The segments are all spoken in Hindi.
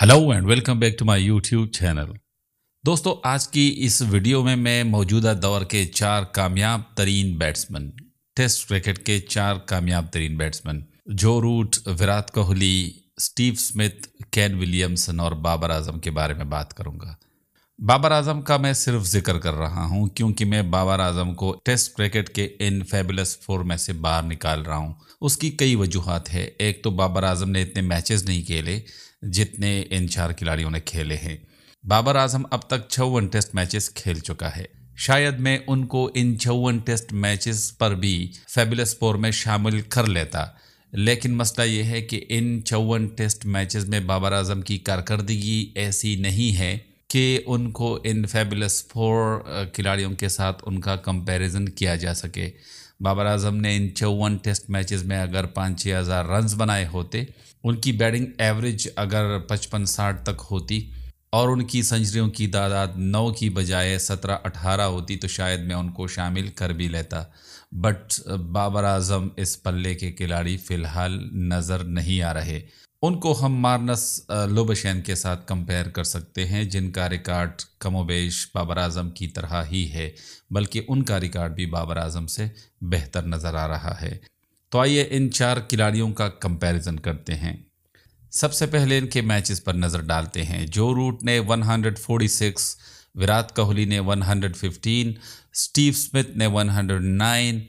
hello and welcome back to my YouTube channel दोस्तों आज की इस वीडियो में मैं मौजूदा दौर के चार कामयाब तरीन बैट्समैन टेस्ट क्रिकेट के चार कामयाब तरीन batsman Joe Root Virat Kohli Steve Smith Kane Williamson और बाबर आजम के बारे में बात करूंगा बाबर आजम का मैं सिर्फ जिक्र कर रहा हूं क्योंकि मैं बाबर आजम को टेस्ट क्रिकेट के इन फेबुलस फोर में से बाहर निकाल रहा हूं उसकी कई वजूहत है एक तो बाबर आजम ने इतने मैचेस नहीं खेले जितने इन चार खिलाड़ियों ने खेले हैं बाबर आजम अब तक छवन टेस्ट मैचेस खेल चुका है शायद मैं उनको इन छवन टेस्ट मैचेस पर भी फेबुलस फोर में शामिल कर लेता लेकिन मसला यह है कि इन चौवन टेस्ट मैचेस में बाबर आजम की कारकर्दगी ऐसी नहीं है कि उनको इन फेबुलस फोर खिलाड़ियों के साथ उनका कंपैरिजन किया जा सके बाबर आजम ने इन चौवन टेस्ट मैचेस में अगर पाँच छः हज़ार रन्स बनाए होते उनकी बैटिंग एवरेज अगर पचपन साठ तक होती और उनकी सेंचुरियों की तादाद नौ की बजाय सत्रह अठारह होती तो शायद मैं उनको शामिल कर भी लेता बट बाबर आजम इस पल्ले के खिलाड़ी फ़िलहाल नज़र नहीं आ रहे उनको हम मार्नस लोबशैन के साथ कंपेयर कर सकते हैं जिनका रिकॉर्ड कमोबेश बाबर आजम की तरह ही है बल्कि उनका रिकॉर्ड भी बाबर आजम से बेहतर नज़र आ रहा है तो आइए इन चार खिलाड़ियों का कंपैरिजन करते हैं सबसे पहले इनके मैचेस पर नज़र डालते हैं जो रूट ने 146 विराट कोहली ने 115 स्टीव स्मिथ ने 109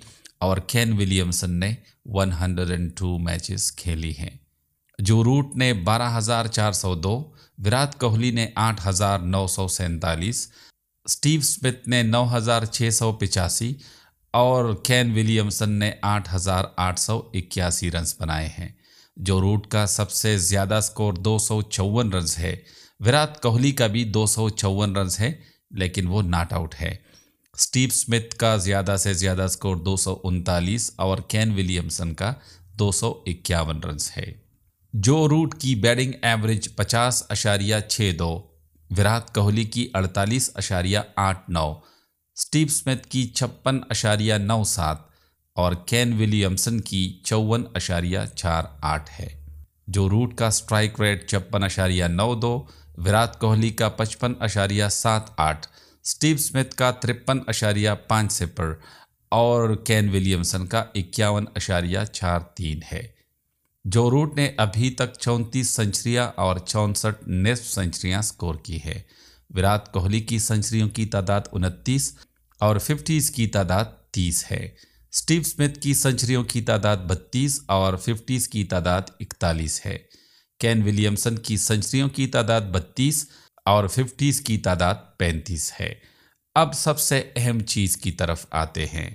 और केन विलियमसन ने 102 मैचेस खेली हैं जो रूट ने 12,402 विराट कोहली ने आठ स्टीव स्मिथ ने नौ और कैन विलियमसन ने 8,881 रन्स बनाए हैं जो रूट का सबसे ज़्यादा स्कोर दो रन्स है विराट कोहली का भी दो रन्स है लेकिन वो नॉट आउट है स्टीव स्मिथ का ज़्यादा से ज़्यादा स्कोर दो और कैन विलियमसन का दो रन्स है जो रूट की बैटिंग एवरेज पचास अशारिया छः दो विराट कोहली की अड़तालीस अशारिया आठ नौ स्टीव स्मिथ की छप्पन अशारिया नौ सात और केन विलियमसन की चौवन अशारिया चार आठ है जो रूट का स्ट्राइक रेट छप्पन अशारिया नौ दो विराट कोहली का पचपन अशारिया सात आठ स्टीव स्मिथ का तिरपन अशारिया पाँच सिपर और केन विलियमसन का इक्यावन अशारिया चार तीन है जो रूट ने अभी तक चौंतीस सेंचुरियाँ और चौंसठ नेस्ट सेंचुरियाँ स्कोर की है विराट कोहली की सेंचुरियों की तादाद उनतीस और फिफ्टीज़ की तादाद तीस है स्टीव स्मिथ की सेंचुरियों की तादाद बत्तीस और फिफ्टीज़ की तादाद इकतालीस है कैन विलियमसन की सेंचुरियों की तादाद बत्तीस और फिफ्टीज़ की तादाद पैंतीस है अब सबसे अहम चीज़ की तरफ आते हैं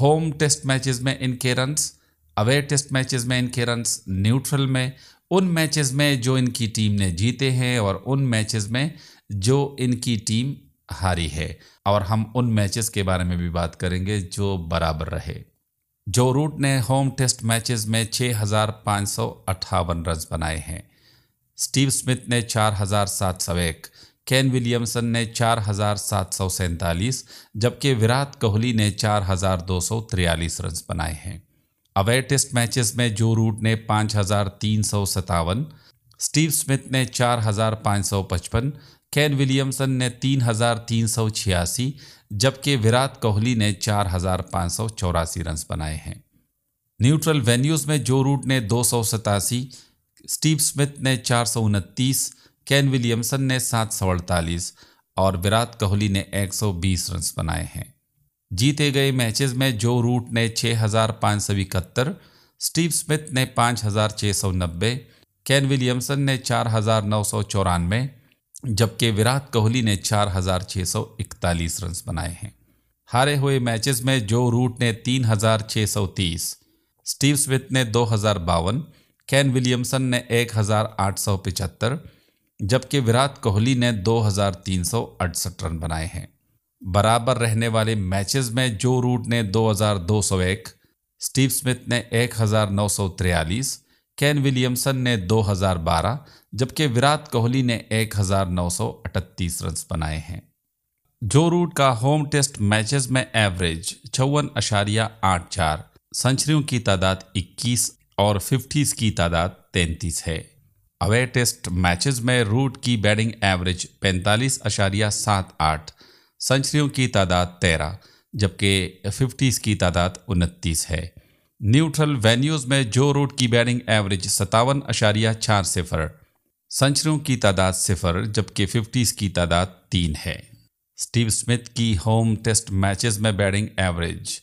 होम टेस्ट मैचेस में इनके रन्स अवे टेस्ट मैचेस में इनके रन्स न्यूट्रल में उन मैचेस में जो इनकी टीम ने जीते हैं और उन मैचेस में जो इनकी टीम हारी है और हम उन मैचेस के बारे में भी बात करेंगे जो बराबर रहे जो रूट ने होम टेस्ट मैचेस में छः हज़ार पाँच सौ अट्ठावन रन बनाए हैं स्टीव स्मिथ ने चार हज़ार सात सौ एक केन विलियमसन ने चार हज़ार सात सौ सैंतालीस जबकि विराट कोहली ने चार हज़ार दो सौ तिरयालीस रन बनाए हैं अवे टेस्ट मैचेस में जो रूट ने पाँच हज़ार तीन सौ सतावन स्टीव स्मिथ ने चार हज़ार पाँच सौ पचपन केन विलियमसन ने तीन हजार तीन सौ छियासी जबकि विराट कोहली ने चार हजार पाँच सौ चौरासी रन बनाए हैं न्यूट्रल वेन्यूज़ में जो रूट ने दो सौ सतासी स्टीव स्मिथ ने चार सौ उनतीस केन विलियमसन ने सात सौ अड़तालीस और विराट कोहली ने एक सौ बीस रन बनाए हैं जीते गए मैचेस में जो रूट ने छः हजार पाँच सौ इकहत्तर स्टीव स्मिथ ने पाँच हजार छः सौ नब्बे केन विलियमसन ने चार हजार नौ सौ चौरानवे जबकि विराट कोहली ने 4,641 रन बनाए हैं हारे हुए मैचेस में जो रूट ने 3,630, स्टीव स्मिथ ने दो केन विलियमसन ने 1,875, जबकि विराट कोहली ने अड़सठ रन बनाए हैं बराबर रहने वाले मैचेस में जो रूट ने 2,201, स्टीव स्मिथ ने एक केन विलियमसन ने 2012 जबकि विराट कोहली ने 1938 रन बनाए हैं जो रूट का होम टेस्ट मैचेस में एवरेज चौवन अशारिया आठ चार सेंचुरियों की तादाद 21 और फिफ्टीज़ की तादाद 33 है अवे टेस्ट मैचेस में रूट की बैटिंग एवरेज पैंतालीस अशारिया सात आठ सेंचुरियों की तादाद तेरह जबकि फिफ्टीज़ की तादाद उनतीस है न्यूट्रल वेन्यूज में जो रूट की बैटिंग एवरेज सतावन अशारिया चार सिफर सेंचुरियों की तादाद सिफर जबकि फिफ्टीज़ की तादाद तीन है स्टीव स्मिथ की होम टेस्ट मैचेस में बैटिंग एवरेज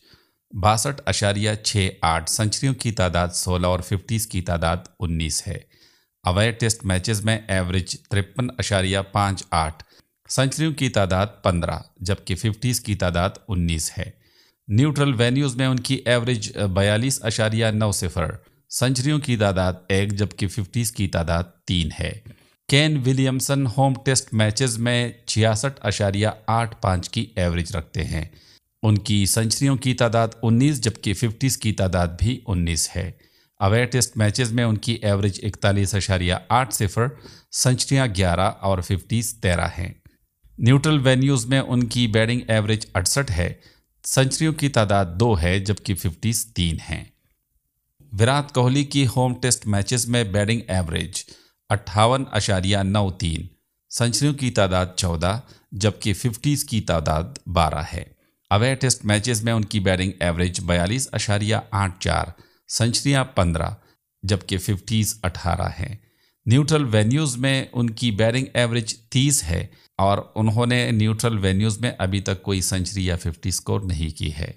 बासठ अशारिया छः आठ सेंचुरियों की तादाद सोलह और फिफ्टीज़ की तादाद उन्नीस है अवैध टेस्ट मैचेस में एवरेज तिरपन अशारिया पाँच आठ सेंचुरियों की तादाद पंद्रह जबकि फिफ्टीज़ की तादाद उन्नीस है न्यूट्रल वेन्यूज़ में उनकी एवरेज बयालीस अशारिया नौ सिफर सेंचुरियों की तादाद एक जबकि फिफ्टीज़ की तादाद तीन है Kane Williamson home test matches में छियासठ अशारिया आठ पाँच की एवरेज रखते हैं उनकी सेंचुरियों की तादाद 19 जबकि फिफ्टीज़ की तादाद भी 19 है अवे टेस्ट मैचेस में उनकी एवरेज इकतालीस अशारिया आठ सिफर सेंचुरियाँ ग्यारह और फिफ्टीज़ तेरह हैं न्यूट्रल वेन्यूज़ में उनकी बैटिंग एवरेज अड़सठ है सेंचुरियों की तादाद दो है जबकि फिफ्टीज तीन हैं विराट कोहली की होम टेस्ट मैचेस में बैटिंग एवरेज अट्ठावन अशारिया नौ तीन सेंचुरियों की तादाद चौदह जबकि फिफ्टीज की तादाद बारह है अवे टेस्ट मैचेस में उनकी बैटिंग एवरेज बयालीस अशारिया आठ चार सेंचुरियाँ पंद्रह जबकि फिफ्टीज अठारह हैं न्यूट्रल वेन्यूज़ में उनकी बैटिंग एवरेज तीस है और उन्होंने न्यूट्रल वेन्यूज़ में अभी तक कोई सेंचुरी या फिफ्टी स्कोर नहीं की है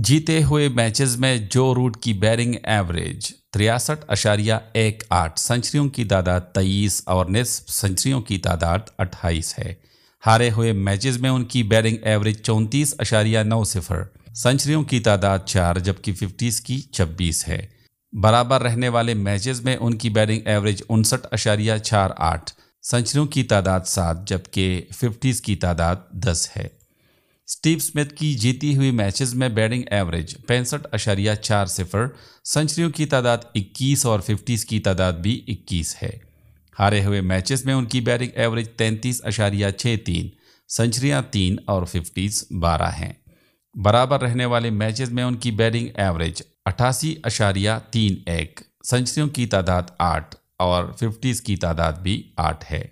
जीते हुए मैचेस में जो रूट की बैरिंग एवरेज तिरसठ अशारिया एक आठ सेंचुरियों की तादाद तेईस और निसफ सेंचुरियों की तादाद अट्ठाईस है हारे हुए मैचेस में उनकी बैरिंग एवरेज चौंतीस अशारिया नौ सिफर सेंचुरियों की तादाद चार जबकि फिफ्टीज़ की छब्बीस है बराबर रहने वाले मैचेस में उनकी बैटिंग एवरेज उनसठ अशारिया चार आठ सेंचुरियों की तादाद सात जबकि फिफ्टीज़ की तादाद दस है स्टीव स्मिथ की जीती हुई मैचेस में बैटिंग एवरेज पैंसठ अशारिया चार सिफर सेंचुरियों की तादाद 21 और फिफ्टीज़ की तादाद भी 21 है हारे हुए मैचेस में उनकी बैटिंग एवरेज तैंतीस अशारिया छः तीन सेंचुरियाँ तीन और फिफ्टीज़ बारह हैं बराबर रहने वाले मैचेस में उनकी बैटिंग एवरेज अठासी अशारिया तीन एक सेंचुरियों की तादाद आठ और फिफ्टीज़ की तादाद भी आठ है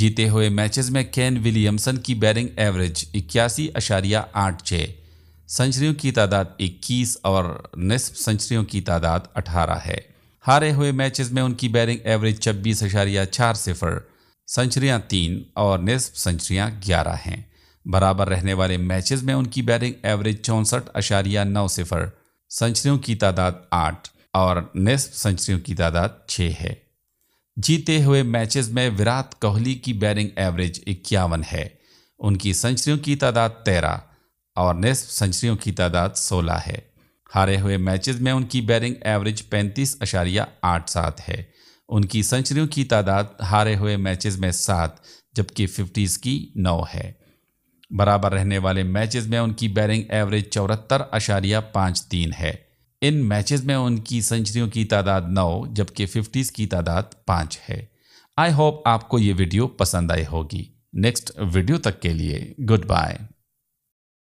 जीते हुए मैचेस में केन विलियमसन की बैटिंग एवरेज इक्यासी अशारिया आठ छः सेंचुरियों की तादाद 21 और निसफ सेंचुरियों की तादाद 18 है हारे हुए मैचेस में उनकी बैटिंग एवरेज छब्बीस अशारिया चार सिफर सेंचुरियाँ तीन और निसफ सेंचुरियाँ ग्यारह हैं बराबर रहने वाले मैचेस में उनकी बैटिंग एवरेज चौंसठ अशारिया नौ सिफर सेंचुरियों की तादाद आठ और निस्फ सेंचुरियों की तादाद छः है जीते हुए मैचेस में विराट कोहली की बैटिंग एवरेज इक्यावन है उनकी सेंचुरियों की तादाद तेरह और निस्फ सेंचुरियों की तादाद सोलह है हारे हुए मैचेस में उनकी बैटिंग एवरेज पैंतीस अशारिया आठ सात है उनकी सेंचुरियों की तादाद हारे हुए मैचेस में सात जबकि फिफ्टीज़ की नौ है बराबर रहने वाले मैचेस में उनकी बैटिंग एवरेज चौहत्तर अशारिया पाँच तीन है इन मैचेस में उनकी सेंचुरियों की तादाद नौ जबकि फिफ्टीज़ की तादाद पाँच है आई होप आपको ये वीडियो पसंद आई होगी नेक्स्ट वीडियो तक के लिए गुड बाय